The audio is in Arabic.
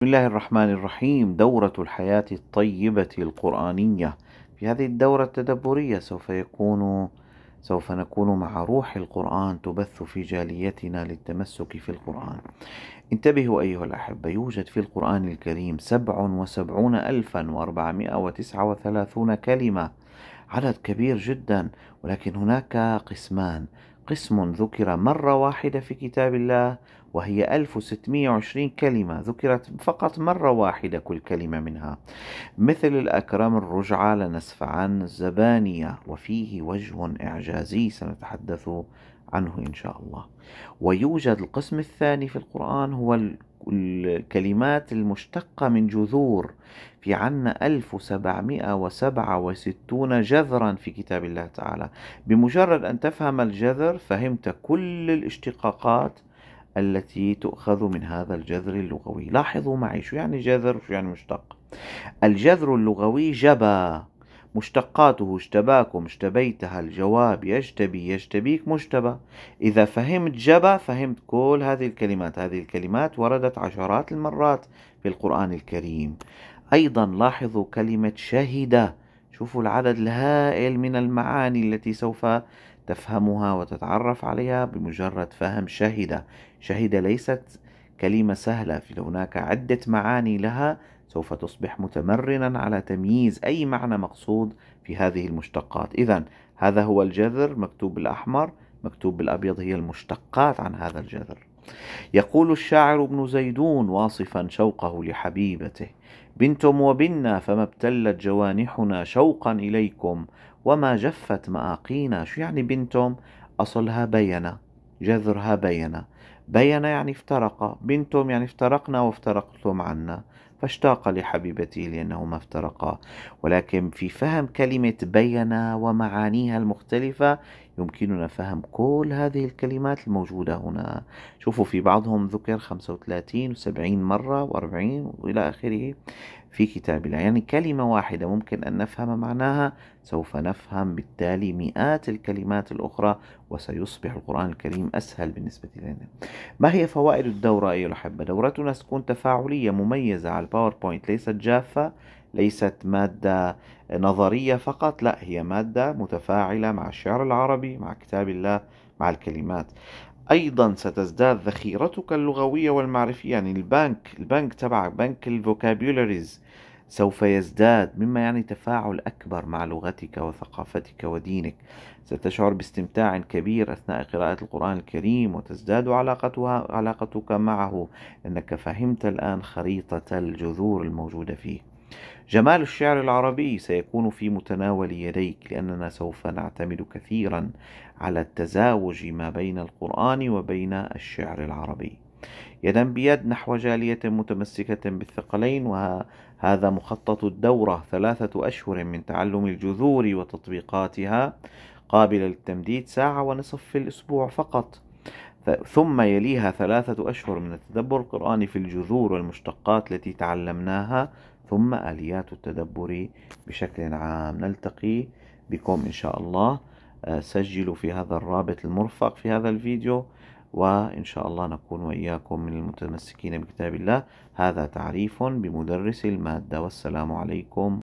بسم الله الرحمن الرحيم دورة الحياة الطيبة القرآنية في هذه الدورة التدبرية سوف يكون سوف نكون مع روح القرآن تبث في جاليتنا للتمسك في القرآن انتبهوا أيها الأحبة يوجد في القرآن الكريم سبع وسبعون ألفا وأربعمائة وتسعة وثلاثون كلمة عدد كبير جدا ولكن هناك قسمان قسم ذكر مرة واحدة في كتاب الله وهي 1620 كلمة ذكرت فقط مرة واحدة كل كلمة منها مثل الأكرم الرجعة عن الزبانية وفيه وجه إعجازي سنتحدث عنه إن شاء الله ويوجد القسم الثاني في القرآن هو الكلمات المشتقة من جذور في عنا 1767 جذرا في كتاب الله تعالى بمجرد أن تفهم الجذر فهمت كل الاشتقاقات التي تؤخذ من هذا الجذر اللغوي لاحظوا معي شو يعني جذر وشو يعني مشتق الجذر اللغوي جبا مشتقاته اشتباكم اشتبيتها الجواب يجتبي يجتبيك مشتبى إذا فهمت جبا فهمت كل هذه الكلمات هذه الكلمات وردت عشرات المرات في القرآن الكريم أيضا لاحظوا كلمة شهد شوفوا العدد الهائل من المعاني التي سوف تفهمها وتتعرف عليها بمجرد فهم شهدة شهدة ليست كلمة سهلة في هناك عدة معاني لها سوف تصبح متمرنا على تمييز أي معنى مقصود في هذه المشتقات إذا هذا هو الجذر مكتوب بالأحمر مكتوب بالأبيض هي المشتقات عن هذا الجذر يقول الشاعر ابن زيدون واصفا شوقه لحبيبته بنتم وبنا فما ابتلت جوانحنا شوقا إليكم وما جفت مآقينا شو يعني بنتم أصلها بينا جذرها بينا بينا يعني افترقا بنتم يعني افترقنا وافترقتم عنا فاشتاق لحبيبتي لأنهما افترقا ولكن في فهم كلمة بينا ومعانيها المختلفة يمكننا فهم كل هذه الكلمات الموجودة هنا شوفوا في بعضهم ذكر 35 و 70 مرة و40 وإلى آخره في كتاب الله يعني كلمة واحدة ممكن أن نفهم معناها سوف نفهم بالتالي مئات الكلمات الأخرى وسيصبح القرآن الكريم أسهل بالنسبة لنا ما هي فوائد الدورة أيها الأحبة؟ دورتنا تكون تفاعلية مميزة على الباوربوينت ليست جافة ليست مادة نظرية فقط لا هي مادة متفاعلة مع الشعر العربي مع كتاب الله مع الكلمات ايضا ستزداد ذخيرتك اللغويه والمعرفيه يعني البنك البنك تبعك بنك الفوكابيولاريز سوف يزداد مما يعني تفاعل اكبر مع لغتك وثقافتك ودينك ستشعر باستمتاع كبير اثناء قراءه القران الكريم وتزداد علاقتها علاقتك معه لانك فهمت الان خريطه الجذور الموجوده فيه جمال الشعر العربي سيكون في متناول يديك لأننا سوف نعتمد كثيرا على التزاوج ما بين القرآن وبين الشعر العربي يدا بيد نحو جالية متمسكة بالثقلين وهذا مخطط الدورة ثلاثة أشهر من تعلم الجذور وتطبيقاتها قابلة للتمديد ساعة ونصف في الأسبوع فقط ثم يليها ثلاثة أشهر من التدبر القرآني في الجذور والمشتقات التي تعلمناها ثم آليات التدبر بشكل عام نلتقي بكم إن شاء الله آه، سجلوا في هذا الرابط المرفق في هذا الفيديو وإن شاء الله نكون وإياكم من المتمسكين بكتاب الله هذا تعريف بمدرس المادة والسلام عليكم